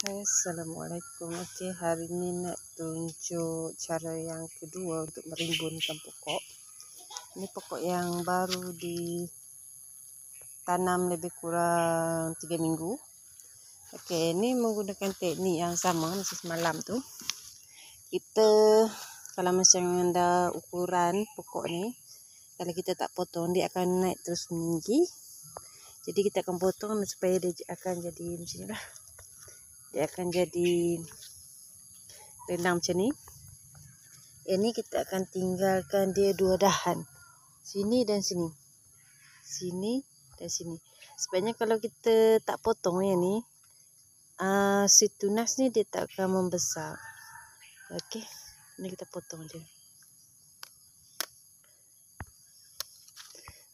Hai, Assalamualaikum. Okey, hari ni nak tunjuk cara yang kedua untuk merimbunkan pokok. Ini pokok yang baru di tanam lebih kurang 3 minggu. Okey, ini menggunakan teknik yang sama macam semalam tu. Kita kalau macam anda ukuran pokok ni, kalau kita tak potong dia akan naik terus meninggi. Jadi kita akan potong supaya dia akan jadi macam ni lah dia akan jadi rendang macam ni yang ni kita akan tinggalkan dia dua dahan sini dan sini sini dan sini sebenarnya kalau kita tak potong yang ni uh, si tunas ni dia tak akan membesar ok ni kita potong je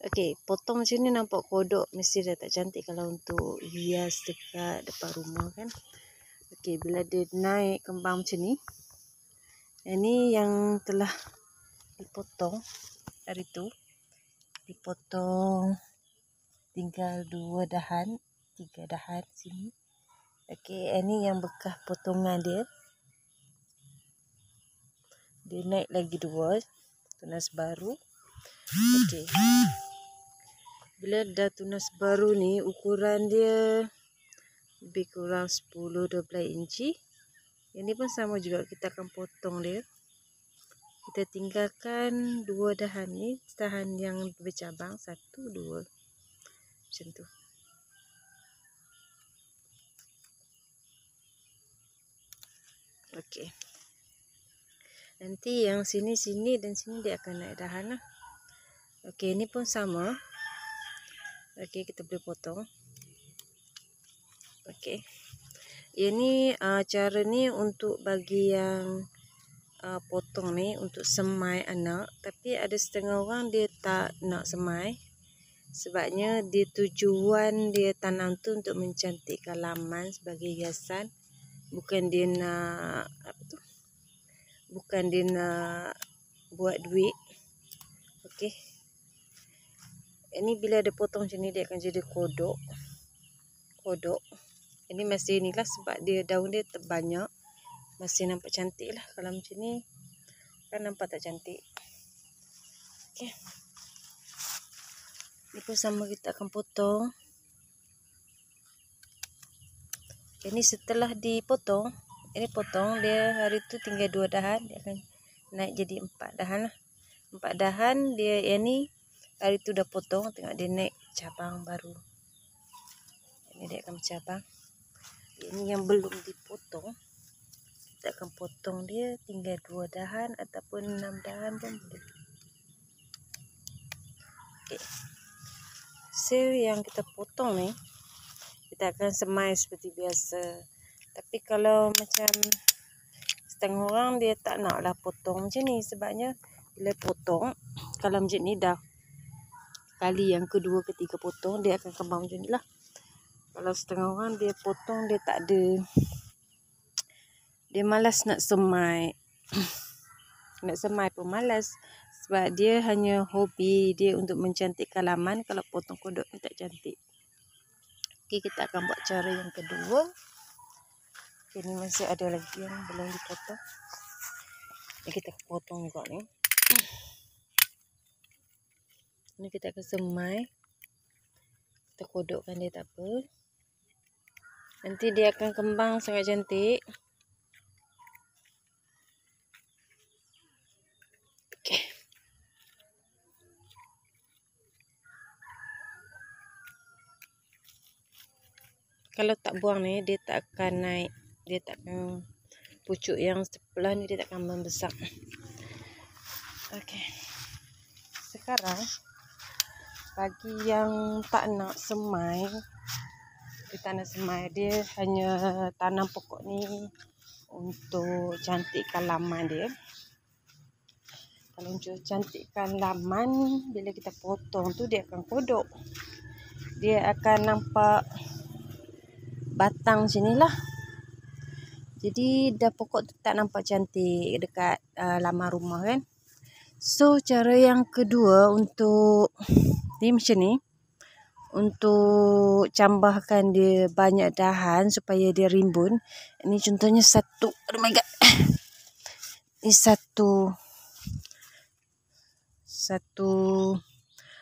ok potong macam ni nampak kodok mesti dah tak cantik kalau untuk hias dekat depan rumah kan Okey, bila dia naik kembang macam ni. Yang ni yang telah dipotong hari tu. Dipotong tinggal dua dahan, tiga dahan sini. Okey, ini yang bekas potongan dia. Dia naik lagi dua tunas baru. Okey. Bila dah tunas baru ni ukuran dia lebih kurang 10-12 inci yang ni pun sama juga kita akan potong dia kita tinggalkan dua dahan ni dahan yang bercabang satu dua macam tu Okey. nanti yang sini sini dan sini dia akan naik dahan lah Okey, ni pun sama Okey, kita boleh potong Okey. Ya ni uh, cara ni untuk bagi yang uh, potong ni untuk semai anak tapi ada setengah orang dia tak nak semai sebabnya dia tujuan dia tanam tu untuk mencantikkan laman sebagai hiasan bukan dia nak apa tu bukan dia nak buat duit okey ini bila dia potong macam ni dia akan jadi kodok kodok ini masih inilah sebab dia daun dia terbanyak. Masih nampak cantik lah. Kalau macam ni kan nampak tak cantik. Okey. Ini pun sama kita akan potong. Ini setelah dipotong. Ini potong dia hari tu tinggal dua dahan. Dia akan naik jadi empat dahan lah. Empat dahan dia yang ni hari tu dah potong. Tengok dia naik cabang baru. Ini dia akan bercabang ini yang belum dipotong kita akan potong dia tinggal dua dahan ataupun enam dahan pun boleh okay. so yang kita potong ni kita akan semai seperti biasa tapi kalau macam setengah orang dia tak nak lah potong macam ni sebabnya bila potong kalau macam ni dah kali yang kedua ketiga potong dia akan kembang macam ni lah kalau setengah orang dia potong dia tak ada Dia malas nak semai Nak semai pun malas Sebab dia hanya hobi dia untuk mencantik kalaman Kalau potong kodok dia tak cantik Okey kita akan buat cara yang kedua Okey ni masih ada lagi yang belum dipotong Ini kita potong juga ni Ini kita akan semai Kita kodokkan dia tak apa Nanti dia akan kembang sangat cantik. Kalau tak buang ni, dia tak akan naik. Dia tak akan pucuk yang sebelah ni, dia tak akan membesar. Okey. Sekarang, bagi yang tak nak semai, di tanah semai dia hanya tanam pokok ni untuk cantikkan laman dia kalau untuk cantikkan laman bila kita potong tu dia akan kodok dia akan nampak batang sini lah jadi dah pokok tu tak nampak cantik dekat uh, laman rumah kan so cara yang kedua untuk ni macam ni untuk cambahkan dia banyak dahan supaya dia rimbun. Ini contohnya satu. Oh my god. Ini satu. Satu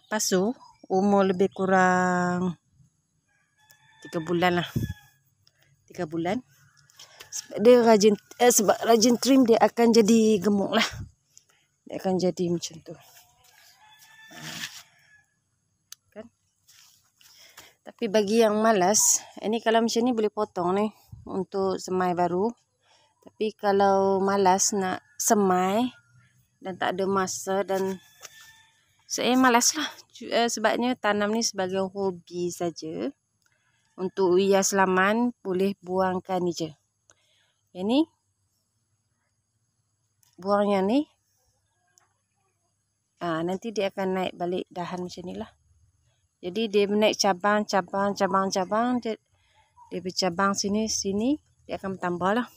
pasu umur lebih kurang tiga bulan lah. Tiga bulan. Sebab dia rajin eh, sebab rajin trim dia akan jadi gemuk lah. Dia akan jadi macam tu. Ah. Tapi bagi yang malas, ini kalau macam ni boleh potong ni untuk semai baru. Tapi kalau malas nak semai dan tak ada masa dan saya malas lah. Eh, sebabnya tanam ni sebagai hobi saja. Untuk hias laman boleh buangkan ni je. Yang ni. Buang yang ni. Ha, nanti dia akan naik balik dahan macam ni lah. Jadi dia menaik cabang, cabang, cabang, cabang. Dia, dia bercabang sini, sini. Dia akan bertambah lah.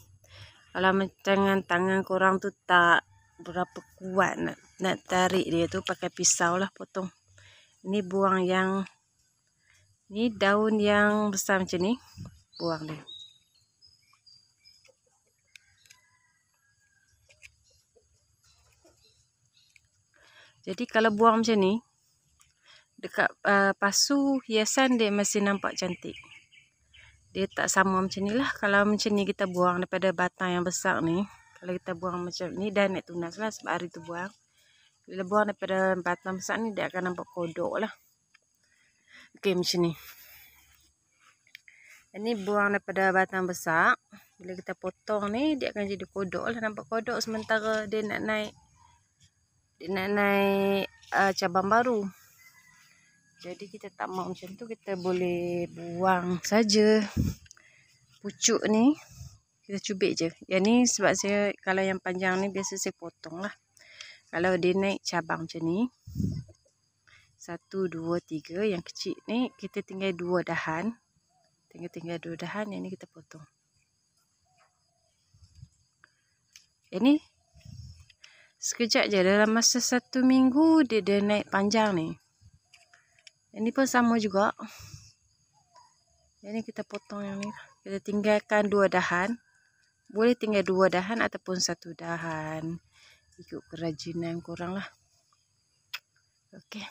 Kalau macam tangan korang tu tak berapa kuat nak, nak tarik dia tu. Pakai pisau lah potong. Ini buang yang. Ni daun yang besar macam ni. Buang dia. Jadi kalau buang macam ni dekat uh, pasu hiasan dia masih nampak cantik. Dia tak sama macam ni lah. Kalau macam ni kita buang daripada batang yang besar ni. Kalau kita buang macam ni dan naik tunas lah sebab hari tu buang. Bila buang daripada batang besar ni dia akan nampak kodok lah. Okay macam ni. Ini buang daripada batang besar. Bila kita potong ni dia akan jadi kodok lah. Nampak kodok sementara dia nak naik. Dia nak naik uh, Cabang baru. Jadi kita tak mau macam tu kita boleh buang saja pucuk ni. Kita cubit je. Yang ni sebab saya kalau yang panjang ni biasa saya potong lah. Kalau dia naik cabang macam ni. Satu, dua, tiga. Yang kecil ni kita tinggal dua dahan. Tinggal-tinggal dua dahan. Yang ni kita potong. Yang ni. Sekejap je. Dalam masa satu minggu dia, dah naik panjang ni. Yang ni pun sama juga. Yang ni kita potong yang ni. Kita tinggalkan dua dahan. Boleh tinggal dua dahan ataupun satu dahan. Ikut kerajinan kurang lah. Okey.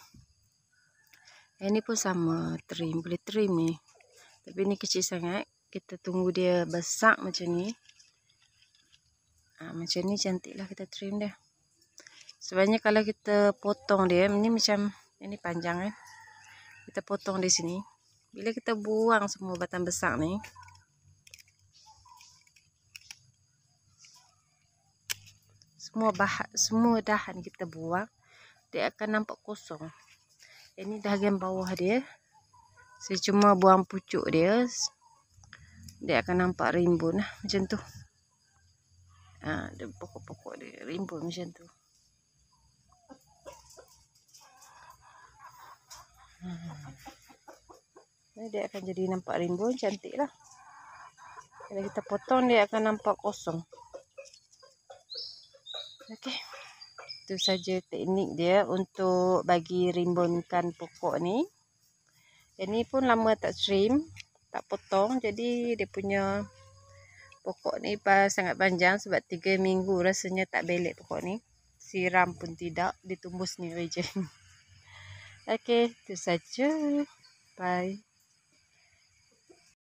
Yang ni pun sama. Trim. Boleh trim ni. Tapi ni kecil sangat. Kita tunggu dia besar macam ni. Ha, macam ni cantik lah kita trim dia. Sebenarnya kalau kita potong dia. Ini macam. Ini panjang kan. Eh? kita potong di sini. Bila kita buang semua batang besar ni. Semua bahan, semua dahan kita buang. Dia akan nampak kosong. Ini dah dahagian bawah dia. Saya cuma buang pucuk dia. Dia akan nampak rimbun. Lah macam tu. Ha, dia pokok-pokok dia rimbun macam tu. Hmm. Dia akan jadi nampak rimbun cantik lah. Kalau kita potong dia akan nampak kosong. Okey. Itu saja teknik dia untuk bagi rimbunkan pokok ni. Yang ni pun lama tak trim. Tak potong. Jadi dia punya pokok ni pas sangat panjang. Sebab 3 minggu rasanya tak belik pokok ni. Siram pun tidak. Dia tumbuh sendiri je. Okay, itu saja. Bye.